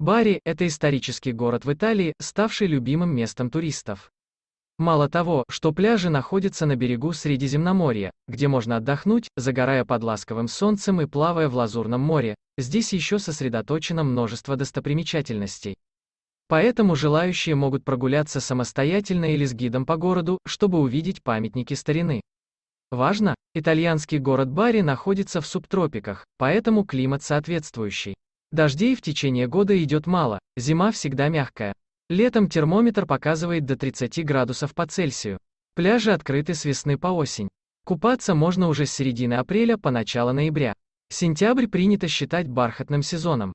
Бари – это исторический город в Италии, ставший любимым местом туристов. Мало того, что пляжи находятся на берегу Средиземноморья, где можно отдохнуть, загорая под ласковым солнцем и плавая в Лазурном море, здесь еще сосредоточено множество достопримечательностей. Поэтому желающие могут прогуляться самостоятельно или с гидом по городу, чтобы увидеть памятники старины. Важно, итальянский город Бари находится в субтропиках, поэтому климат соответствующий. Дождей в течение года идет мало, зима всегда мягкая. Летом термометр показывает до 30 градусов по Цельсию. Пляжи открыты с весны по осень. Купаться можно уже с середины апреля по начало ноября. Сентябрь принято считать бархатным сезоном.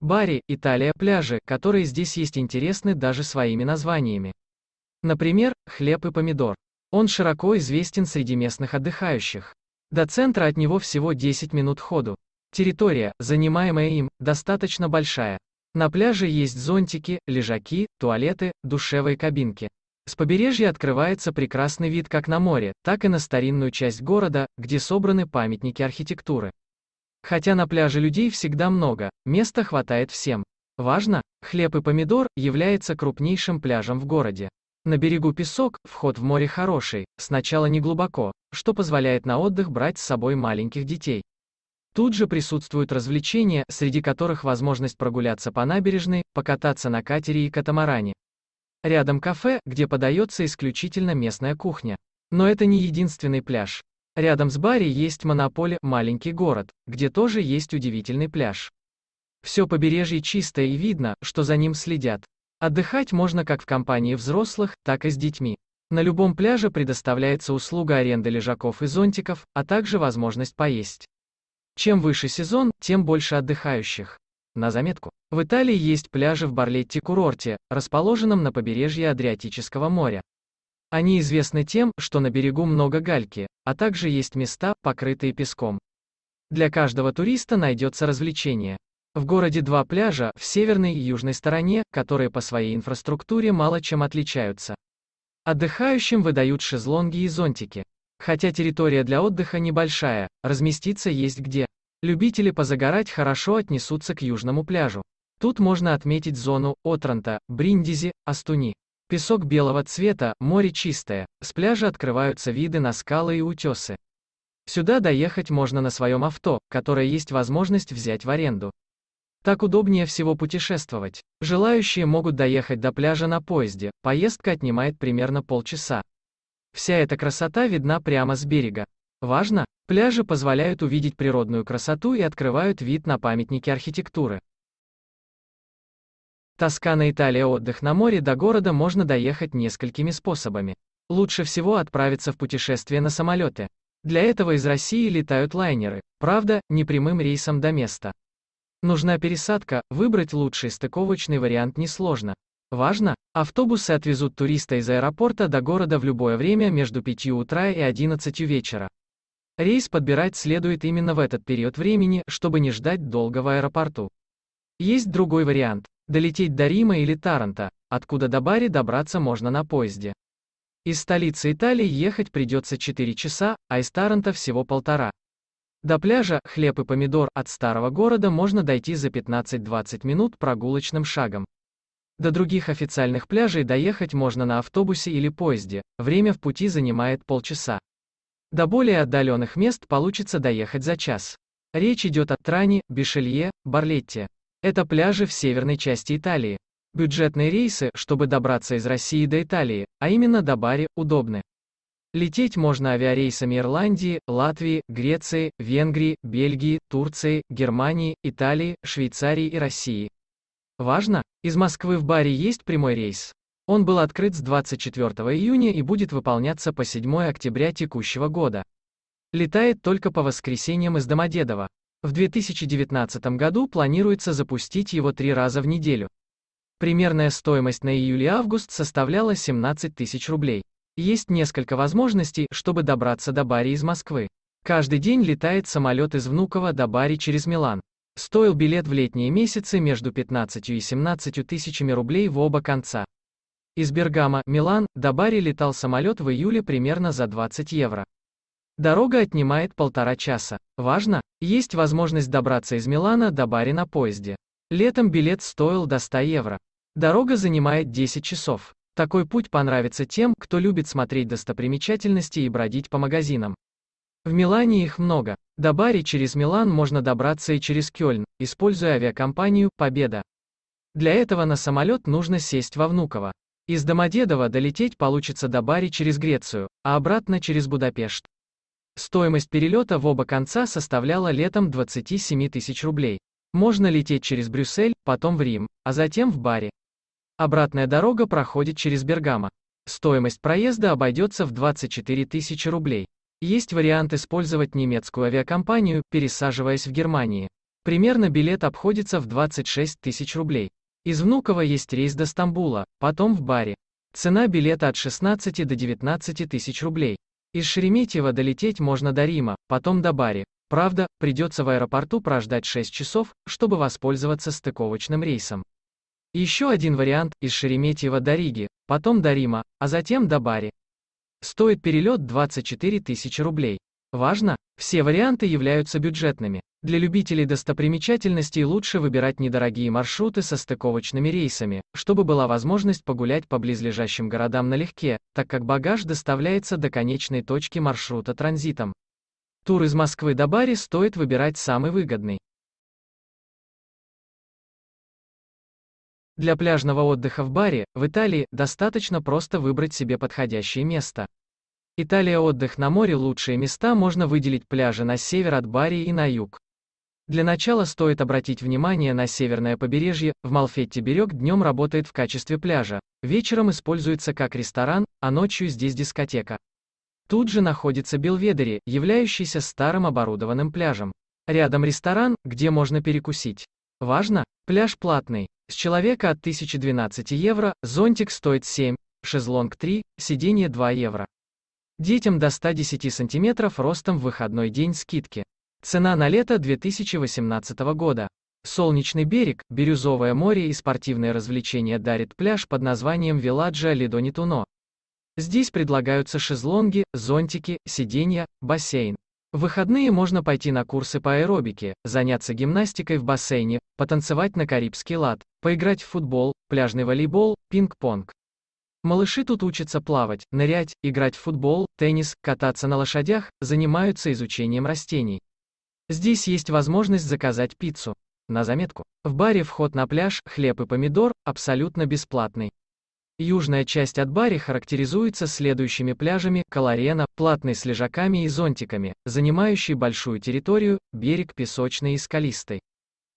Бари, Италия, пляжи, которые здесь есть интересны даже своими названиями. Например, хлеб и помидор. Он широко известен среди местных отдыхающих. До центра от него всего 10 минут ходу. Территория, занимаемая им, достаточно большая. На пляже есть зонтики, лежаки, туалеты, душевые кабинки. С побережья открывается прекрасный вид как на море, так и на старинную часть города, где собраны памятники архитектуры. Хотя на пляже людей всегда много, места хватает всем. Важно, хлеб и помидор является крупнейшим пляжем в городе. На берегу песок, вход в море хороший, сначала не глубоко, что позволяет на отдых брать с собой маленьких детей. Тут же присутствуют развлечения, среди которых возможность прогуляться по набережной, покататься на катере и катамаране. Рядом кафе, где подается исключительно местная кухня. Но это не единственный пляж. Рядом с Бари есть Монополе, маленький город, где тоже есть удивительный пляж. Все побережье чистое и видно, что за ним следят. Отдыхать можно как в компании взрослых, так и с детьми. На любом пляже предоставляется услуга аренды лежаков и зонтиков, а также возможность поесть. Чем выше сезон, тем больше отдыхающих. На заметку. В Италии есть пляжи в Барлетти-курорте, расположенном на побережье Адриатического моря. Они известны тем, что на берегу много гальки, а также есть места, покрытые песком. Для каждого туриста найдется развлечение. В городе два пляжа, в северной и южной стороне, которые по своей инфраструктуре мало чем отличаются. Отдыхающим выдают шезлонги и зонтики. Хотя территория для отдыха небольшая, разместиться есть где. Любители позагорать хорошо отнесутся к южному пляжу. Тут можно отметить зону Отранта, Бриндизи, Астуни. Песок белого цвета, море чистое, с пляжа открываются виды на скалы и утесы. Сюда доехать можно на своем авто, которое есть возможность взять в аренду. Так удобнее всего путешествовать. Желающие могут доехать до пляжа на поезде, поездка отнимает примерно полчаса. Вся эта красота видна прямо с берега. Важно, пляжи позволяют увидеть природную красоту и открывают вид на памятники архитектуры. Тоскана Италия отдых на море до города можно доехать несколькими способами. Лучше всего отправиться в путешествие на самолете. Для этого из России летают лайнеры, правда, не прямым рейсом до места. Нужна пересадка, выбрать лучший стыковочный вариант несложно. Важно, автобусы отвезут туриста из аэропорта до города в любое время между 5 утра и 11 вечера. Рейс подбирать следует именно в этот период времени, чтобы не ждать долго в аэропорту. Есть другой вариант – долететь до Рима или Таранта, откуда до Бари добраться можно на поезде. Из столицы Италии ехать придется 4 часа, а из Таранта всего полтора. До пляжа, хлеб и помидор от старого города можно дойти за 15-20 минут прогулочным шагом. До других официальных пляжей доехать можно на автобусе или поезде, время в пути занимает полчаса. До более отдаленных мест получится доехать за час. Речь идет о Трани, Бишелье, Барлетте. Это пляжи в северной части Италии. Бюджетные рейсы, чтобы добраться из России до Италии, а именно до Бари, удобны. Лететь можно авиарейсами Ирландии, Латвии, Греции, Венгрии, Бельгии, Турции, Германии, Италии, Швейцарии и России. Важно, из Москвы в Бари есть прямой рейс. Он был открыт с 24 июня и будет выполняться по 7 октября текущего года. Летает только по воскресеньям из Домодедова. В 2019 году планируется запустить его три раза в неделю. Примерная стоимость на июле-август составляла 17 тысяч рублей. Есть несколько возможностей, чтобы добраться до Бари из Москвы. Каждый день летает самолет из Внуково до Бари через Милан. Стоил билет в летние месяцы между 15 и 17 тысячами рублей в оба конца. Из Бергама, Милан, до Бари летал самолет в июле примерно за 20 евро. Дорога отнимает полтора часа. Важно, есть возможность добраться из Милана до Бари на поезде. Летом билет стоил до 100 евро. Дорога занимает 10 часов. Такой путь понравится тем, кто любит смотреть достопримечательности и бродить по магазинам. В Милане их много. До Бари через Милан можно добраться и через Кёльн, используя авиакомпанию «Победа». Для этого на самолет нужно сесть во Внуково. Из Домодедово долететь получится до Бари через Грецию, а обратно через Будапешт. Стоимость перелета в оба конца составляла летом 27 тысяч рублей. Можно лететь через Брюссель, потом в Рим, а затем в Бари. Обратная дорога проходит через Бергамо. Стоимость проезда обойдется в 24 тысячи рублей. Есть вариант использовать немецкую авиакомпанию, пересаживаясь в Германии. Примерно билет обходится в 26 тысяч рублей. Из Внуково есть рейс до Стамбула, потом в Баре. Цена билета от 16 до 19 тысяч рублей. Из Шереметьево долететь можно до Рима, потом до Бари. Правда, придется в аэропорту прождать 6 часов, чтобы воспользоваться стыковочным рейсом. Еще один вариант – из Шереметьево до Риги, потом до Рима, а затем до Бари. Стоит перелет 24 тысячи рублей. Важно, все варианты являются бюджетными. Для любителей достопримечательностей лучше выбирать недорогие маршруты со стыковочными рейсами, чтобы была возможность погулять по близлежащим городам налегке, так как багаж доставляется до конечной точки маршрута транзитом. Тур из Москвы до Бари стоит выбирать самый выгодный. Для пляжного отдыха в баре в Италии достаточно просто выбрать себе подходящее место. Италия отдых на море лучшие места можно выделить пляжи на север от Бари и на юг. Для начала стоит обратить внимание на северное побережье, в Малфетте берег днем работает в качестве пляжа, вечером используется как ресторан, а ночью здесь дискотека. Тут же находится Белведери, являющийся старым оборудованным пляжем. Рядом ресторан, где можно перекусить. Важно, пляж платный. С человека от 1012 евро, зонтик стоит 7, шезлонг 3, сиденье 2 евро. Детям до 110 сантиметров ростом в выходной день скидки. Цена на лето 2018 года. Солнечный берег, бирюзовое море и спортивные развлечения дарит пляж под названием Виладжа Лидонитуно. Здесь предлагаются шезлонги, зонтики, сиденья, бассейн. В выходные можно пойти на курсы по аэробике, заняться гимнастикой в бассейне, потанцевать на карибский лад, поиграть в футбол, пляжный волейбол, пинг-понг. Малыши тут учатся плавать, нырять, играть в футбол, теннис, кататься на лошадях, занимаются изучением растений. Здесь есть возможность заказать пиццу. На заметку. В баре вход на пляж, хлеб и помидор абсолютно бесплатный. Южная часть от баре характеризуется следующими пляжами Каларена, платный с лежаками и зонтиками, занимающий большую территорию, берег песочный и скалистый.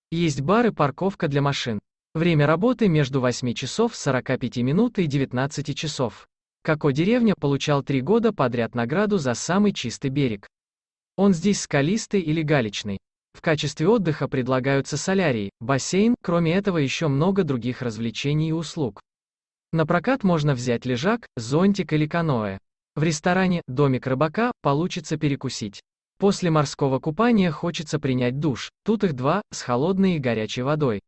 Есть бары, парковка для машин. Время работы между 8 часов 45 минут и 19 часов. Како деревня получал три года подряд награду за самый чистый берег. Он здесь скалистый или галечный. В качестве отдыха предлагаются солярий, бассейн, кроме этого еще много других развлечений и услуг. На прокат можно взять лежак, зонтик или каноэ. В ресторане «Домик рыбака» получится перекусить. После морского купания хочется принять душ, тут их два, с холодной и горячей водой.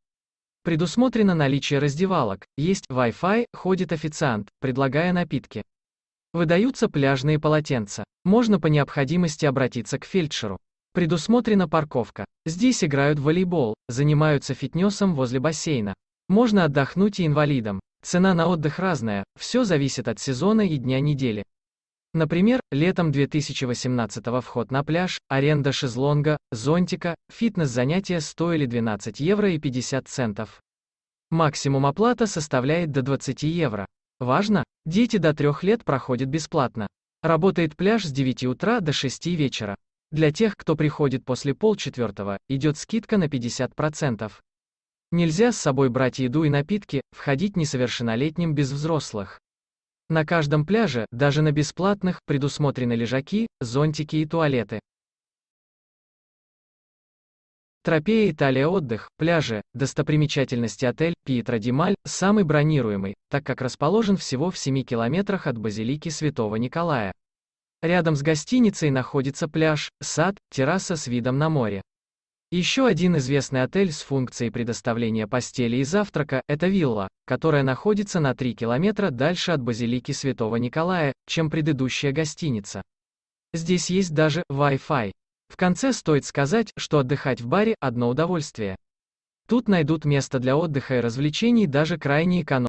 Предусмотрено наличие раздевалок, есть Wi-Fi, ходит официант, предлагая напитки. Выдаются пляжные полотенца. Можно по необходимости обратиться к фельдшеру. Предусмотрена парковка. Здесь играют в волейбол, занимаются фитнесом возле бассейна. Можно отдохнуть и инвалидам. Цена на отдых разная, все зависит от сезона и дня недели. Например, летом 2018 вход на пляж, аренда шезлонга, зонтика, фитнес-занятия стоили 12 евро и 50 центов. Максимум оплата составляет до 20 евро. Важно, дети до 3 лет проходят бесплатно. Работает пляж с 9 утра до 6 вечера. Для тех, кто приходит после полчетвертого, идет скидка на 50%. Нельзя с собой брать еду и напитки, входить несовершеннолетним без взрослых. На каждом пляже, даже на бесплатных, предусмотрены лежаки, зонтики и туалеты. Тропея Италия отдых, пляжи, достопримечательности отель Пьетро Дималь, самый бронируемый, так как расположен всего в 7 километрах от базилики Святого Николая. Рядом с гостиницей находится пляж, сад, терраса с видом на море. Еще один известный отель с функцией предоставления постели и завтрака – это вилла, которая находится на 3 километра дальше от базилики Святого Николая, чем предыдущая гостиница. Здесь есть даже Wi-Fi. В конце стоит сказать, что отдыхать в баре – одно удовольствие. Тут найдут место для отдыха и развлечений даже крайне экономные.